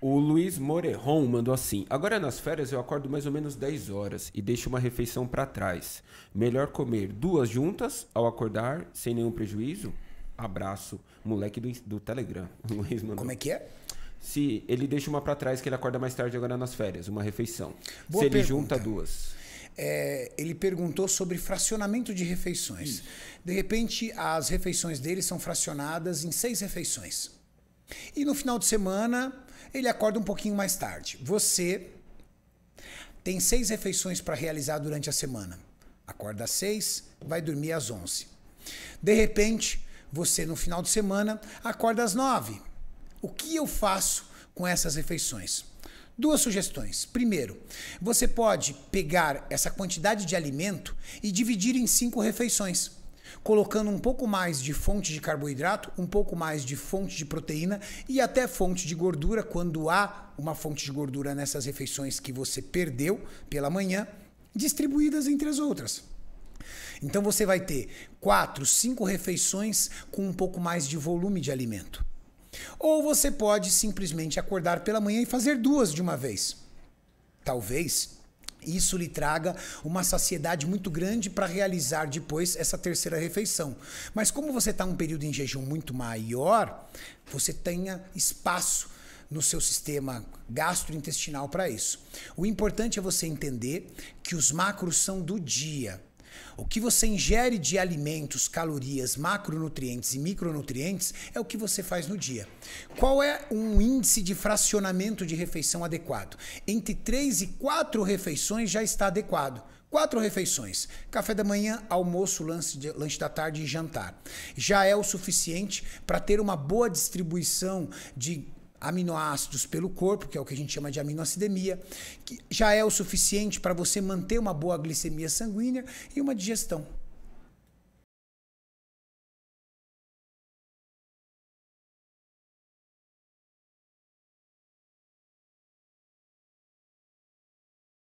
O Luiz Morejon mandou assim: Agora nas férias eu acordo mais ou menos 10 horas e deixo uma refeição para trás. Melhor comer duas juntas ao acordar sem nenhum prejuízo? Abraço, moleque do, do Telegram. Luiz mandou. Como é que é? Se ele deixa uma para trás que ele acorda mais tarde agora nas férias, uma refeição. Boa Se ele pergunta. junta duas. É, ele perguntou sobre fracionamento de refeições. Isso. De repente, as refeições dele são fracionadas em seis refeições. E no final de semana, ele acorda um pouquinho mais tarde. Você tem seis refeições para realizar durante a semana. Acorda às seis, vai dormir às onze. De repente, você no final de semana acorda às nove. O que eu faço com essas refeições? Duas sugestões. Primeiro, você pode pegar essa quantidade de alimento e dividir em cinco refeições colocando um pouco mais de fonte de carboidrato, um pouco mais de fonte de proteína e até fonte de gordura quando há uma fonte de gordura nessas refeições que você perdeu pela manhã, distribuídas entre as outras. Então você vai ter quatro, cinco refeições com um pouco mais de volume de alimento. Ou você pode simplesmente acordar pela manhã e fazer duas de uma vez. Talvez isso lhe traga uma saciedade muito grande para realizar depois essa terceira refeição. Mas como você está um período em jejum muito maior, você tenha espaço no seu sistema gastrointestinal para isso. O importante é você entender que os macros são do dia. O que você ingere de alimentos, calorias, macronutrientes e micronutrientes é o que você faz no dia. Qual é um índice de fracionamento de refeição adequado? Entre 3 e 4 refeições já está adequado. Quatro refeições: café da manhã, almoço, lanche, lanche da tarde e jantar. Já é o suficiente para ter uma boa distribuição de aminoácidos pelo corpo, que é o que a gente chama de aminoacidemia, que já é o suficiente para você manter uma boa glicemia sanguínea e uma digestão.